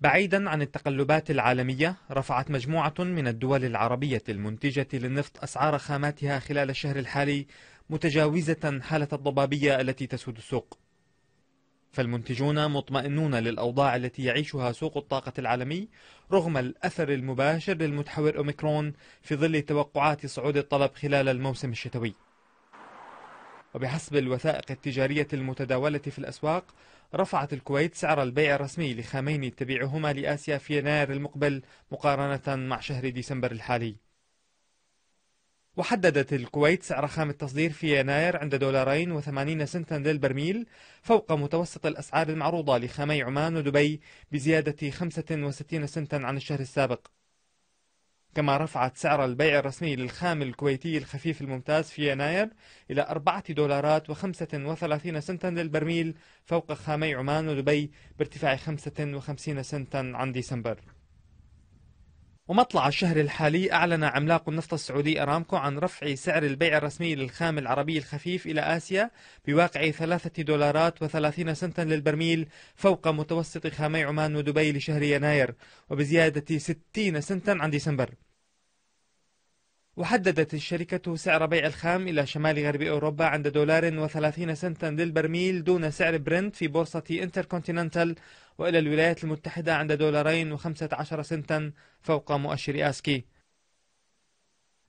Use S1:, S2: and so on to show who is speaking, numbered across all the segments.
S1: بعيدا عن التقلبات العالمية رفعت مجموعة من الدول العربية المنتجة للنفط أسعار خاماتها خلال الشهر الحالي متجاوزة حالة الضبابية التي تسود السوق فالمنتجون مطمئنون للأوضاع التي يعيشها سوق الطاقة العالمي رغم الأثر المباشر للمتحور أوميكرون في ظل توقعات صعود الطلب خلال الموسم الشتوي وبحسب الوثائق التجارية المتداولة في الأسواق رفعت الكويت سعر البيع الرسمي لخامين تبيعهما لآسيا في يناير المقبل مقارنة مع شهر ديسمبر الحالي وحددت الكويت سعر خام التصدير في يناير عند دولارين وثمانين سنتا للبرميل فوق متوسط الأسعار المعروضة لخامي عمان ودبي بزيادة 65 سنتا عن الشهر السابق كما رفعت سعر البيع الرسمي للخام الكويتي الخفيف الممتاز في يناير إلى أربعة دولارات وخمسة وثلاثين سنتا للبرميل فوق خامي عمان ودبي بارتفاع خمسة وخمسين سنتا عن ديسمبر ومطلع الشهر الحالي أعلن عملاق النفط السعودي أرامكو عن رفع سعر البيع الرسمي للخام العربي الخفيف إلى آسيا بواقع ثلاثة دولارات وثلاثين سنتا للبرميل فوق متوسط خامي عمان ودبي لشهر يناير وبزيادة ستين سنتا عن ديسمبر وحددت الشركة سعر بيع الخام إلى شمال غرب أوروبا عند دولار وثلاثين سنتا للبرميل دون سعر برنت في بورصة انتركونتيننتال وإلى الولايات المتحدة عند دولارين وخمسة عشر سنتا فوق مؤشر آسكي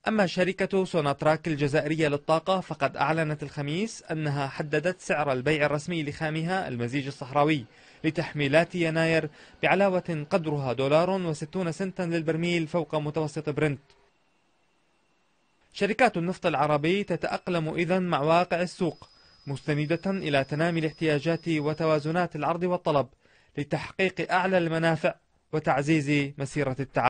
S1: أما شركة سوناتراك الجزائرية للطاقة فقد أعلنت الخميس أنها حددت سعر البيع الرسمي لخامها المزيج الصحراوي لتحميلات يناير بعلاوة قدرها دولار وستون سنتا للبرميل فوق متوسط برنت شركات النفط العربي تتأقلم إذا مع واقع السوق مستندة إلى تنامي الاحتياجات وتوازنات العرض والطلب لتحقيق أعلى المنافع وتعزيز مسيرة التعامل